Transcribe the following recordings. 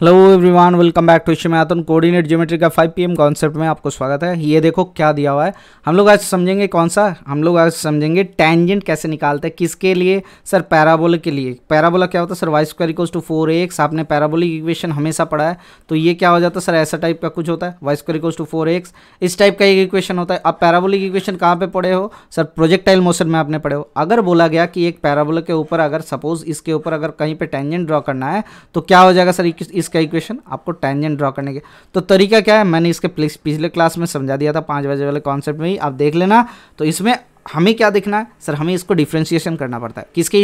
hello everyone welcome back to इश्यू आतन coordinate geometry का 5 पीएम कॉन्सेप्ट में आपको स्वागत है ये देखो क्या दिया हुआ है हम लोग आज समझेंगे कौन सा हम लोग आज समझेंगे टेंजेंट कैसे निकालते हैं किसके लिए सर पैराबोला के लिए पैराबोला क्या होता है sir Y square equals to four X आपने पैराबोलिक इक्वेशन हमेशा पढ़ा है तो ये क्या हो जाता है सर ऐसा टाइप का कुछ होता है Y square equals to four X इस टाइप का एक इक्वेशन होता है आप पैराबोलिक इक्वेशन कहाँ पर पढ़े हो सर प्रोजेक्टाइल मोशन में आपने पढ़े हो अगर बोला गया कि एक पैराबोला के ऊपर अगर सपोज इसके ऊपर अगर कहीं पर टेंजेंट ड्रॉ करना है तो क्या हो जाएगा सर इसका इक्वेशन आपको टेंजेंट ड्रॉ करने के तो तरीका क्या है मैंने इसके पिछले क्लास में समझा दिया था पाँच बजे वाले कॉन्सेप्ट में ही आप देख लेना तो इसमें हमें क्या देखना है सर हमें इसको डिफ्रेंशिएशन करना पड़ता है किसके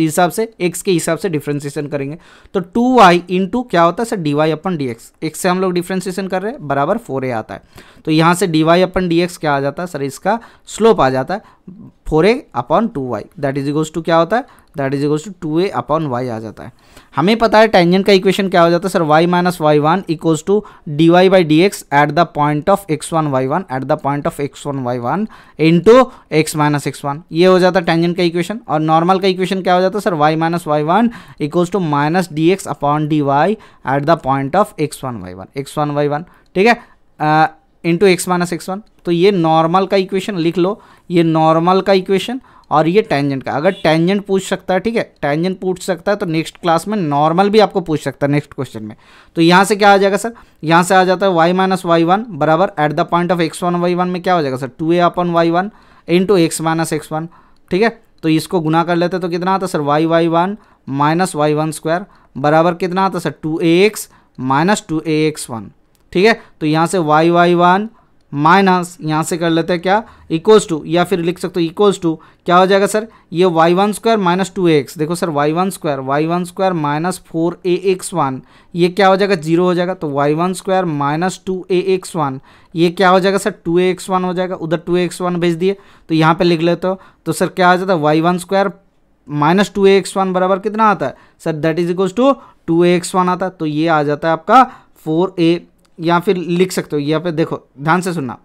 हिसाब से एक्स के हिसाब से डिफ्रेंशिएशन करेंगे तो टू वाई क्या होता है sir D Y upon D X X से हम लोग डिफ्रेंशिएशन कर रहे हैं बराबर फोर ए आता है तो यहाँ से D Y upon D X क्या आ जाता है सर इसका स्लोप आ जाता है four A upon two Y that is equals to क्या होता है that is equal to two A upon Y आ जाता है हमें पता है टेंजेंट का इक्वेशन क्या हो जाता है sir y minus y one equals to d y by d x at the point of x one y one at the point of x one y one into x minus x one ये हो जाता है tangent का equation और normal का equation क्या हो जाता है sir y minus y one equals to minus d x upon d y at the point of x one y one x one y one ठीक है into x minus x one तो ये normal का equation लिख लो ये normal का equation और ये टेंजेंट का अगर टेंजेंट पूछ सकता है ठीक है टेंजेंट पूछ सकता है तो नेक्स्ट क्लास में नॉर्मल भी आपको पूछ सकता है नेक्स्ट क्वेश्चन में तो यहाँ से क्या आ जाएगा सर यहाँ से आ जाता है वाई माइनस वाई वन बराबर at the point of x one y one में क्या हो जाएगा sir two a upon y one into x minus x one ठीक है तो इसको गुना कर लेते तो कितना आता sir y y one minus y one square बराबर कितना आता sir two a x minus two a x one ठीक है तो यहाँ से वाई वाई वन माइनस यहाँ से कर लेते हैं क्या इक्वल्स टू या फिर लिख सकते हो इक्वल्स टू क्या हो जाएगा सर ये y one square minus two x देखो sir y one square y one square minus four a x one ये क्या हो जाएगा जीरो हो जाएगा तो y one square minus two a x one ये क्या हो जाएगा sir two a x one हो जाएगा उधर टू एक्स वन भेज दिए तो यहाँ पर लिख लेते हो तो सर क्या आ जाता है y one square minus two x one बराबर कितना आता है sir that is equals to two x one आता है तो ये आ जाता है आपका फोर ए या फिर लिख सकते हो यहाँ पे देखो ध्यान से सुनना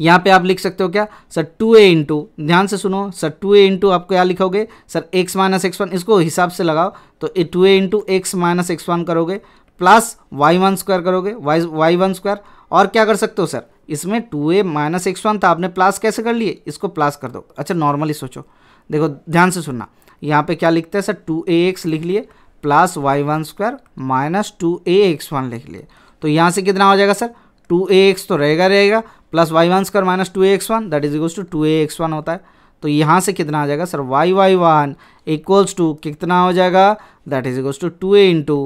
यहाँ पे आप लिख सकते हो क्या सर टू ए इंटू ध्यान से सुनो सर टू ए इंटू आप क्या लिखोगे sir x minus x one इसको हिसाब से लगाओ तो a two a into x minus x one करोगे प्लस वाई वन स्क्वायर करोगे वाई वाई वन स्क्वायर और क्या कर सकते हो सर इसमें two a minus x one था आपने प्लस कैसे कर लिए इसको प्लस कर दो अच्छा नॉर्मली सोचो देखो ध्यान से सुनना यहाँ पे क्या लिखते हैं सर टू ए एक्स लिख लिए plus y one square minus two a x one लिख लिए तो यहाँ से कितना हो जाएगा सर टू ए एक्स तो रहेगा रहेगा plus y one square minus two a x one that is equals to two a x one होता है तो यहाँ से कितना आ जाएगा sir y y one equals to कितना हो जाएगा that is equals to two a into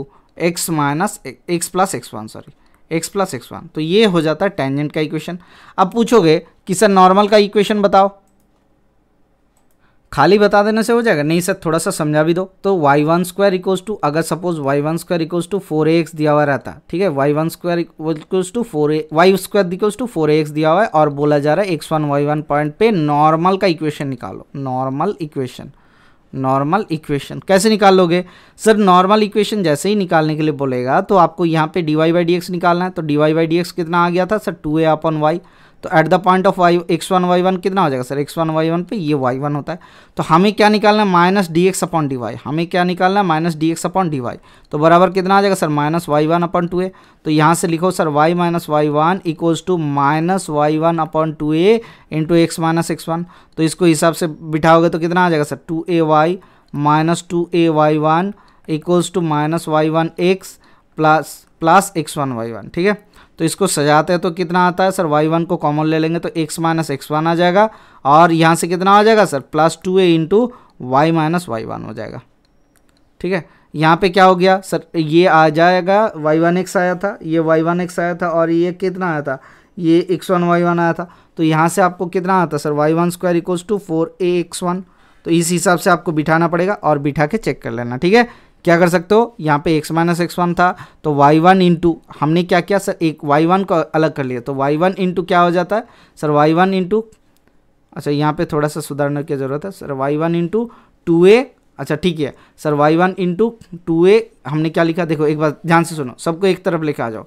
x minus x plus x one sorry x plus x one तो ये हो जाता है टेंजेंट का इक्वेशन अब पूछोगे कि सर नॉर्मल का इक्वेशन बताओ खाली बता देने से हो जाएगा नहीं सर थोड़ा सा समझा भी दो तो y one square equals to अगर suppose y one square equals to four x दिया हुआ रहता ठीक है y one square equals to four y square equals to four x दिया हुआ है और बोला जा रहा है x one y one point पे नॉर्मल का इक्वेशन निकालो नॉर्मल इक्वेशन नॉर्मल इक्वेशन कैसे निकाल लोगे सर नॉर्मल इक्वेशन जैसे ही निकालने के लिए बोलेगा तो आपको यहाँ पे d y by d x निकालना है तो d y by d x कितना आ गया था sir two a upon y तो at the point of y x one y one कितना हो जाएगा sir x one y one पर ये वाई वन होता है तो हमें क्या निकालना है minus d x upon d y हमें क्या निकालना है minus d x upon d y तो बराबर कितना आ जाएगा sir minus y one upon two a तो यहाँ से लिखो sir y minus y one equals to minus y one upon two a into x minus x one तो इसको हिसाब से बिठाओगे तो कितना आ जाएगा sir two a y minus two a Y one equals to minus y one x plus plus x one y one ठीक है तो इसको सजाते हैं तो कितना आता है सर वाई वन को कॉमन ले लेंगे तो एक्स माइनस एक्स वन आ जाएगा और यहाँ से कितना आ जाएगा sir plus two a into y minus y one हो जाएगा ठीक है यहाँ पे क्या हो गया सर ये आ जाएगा वाई वन एक्स आया था ये वाई वन एक्स आया था और ये कितना आया था ये एक्स वन वाई वन आया था तो यहाँ से आपको कितना आता sir y one square equals to four a x one तो इस हिसाब से आपको बिठाना पड़ेगा और बिठा के चेक कर लेना ठीक है क्या कर सकते हो यहाँ पे x माइनस एक्स वन था तो y1 वन इंटू हमने क्या किया सर एक y1 को अलग कर लिया तो y1 वन इंटू क्या हो जाता है सर y1 वन इंटू अच्छा यहाँ पे थोड़ा सा सुधारने की ज़रूरत है sir y1 one into two a अच्छा ठीक है sir y1 one into two a हमने क्या लिखा देखो एक बार ध्यान से सुनो सबको एक तरफ लेके आ जाओ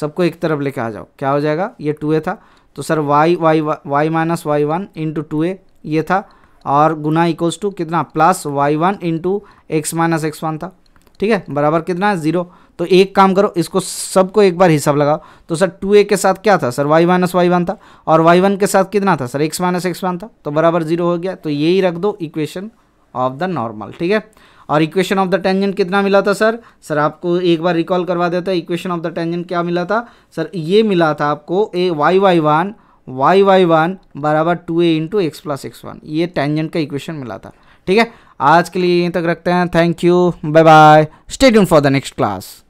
सबको एक तरफ लेके आ जाओ क्या हो जाएगा ये टू ए था तो sir y y y minus y one into two a ये था और गुना इक्वल्स टू कितना plus y one into x minus x one था ठीक है बराबर कितना है जीरो तो एक काम करो इसको सबको एक बार हिसाब लगाओ तो सर टू ए के साथ क्या था sir y minus y one था और वाई वन के साथ कितना था sir x minus x one था तो बराबर जीरो हो गया तो यही रख दो इक्वेशन ऑफ द नॉर्मल ठीक है और इक्वेशन ऑफ द टेंजेंट कितना मिला था सर सर आपको एक बार रिकॉल करवा देता है इक्वेशन ऑफ द टेंजेंट क्या मिला था सर ये मिला था आपको a y y one y y one बराबर two a into x plus x one ये टेंजेंट का इक्वेशन मिला था ठीक है आज के लिए यहीं तक रखते हैं thank you bye bye stay for the next class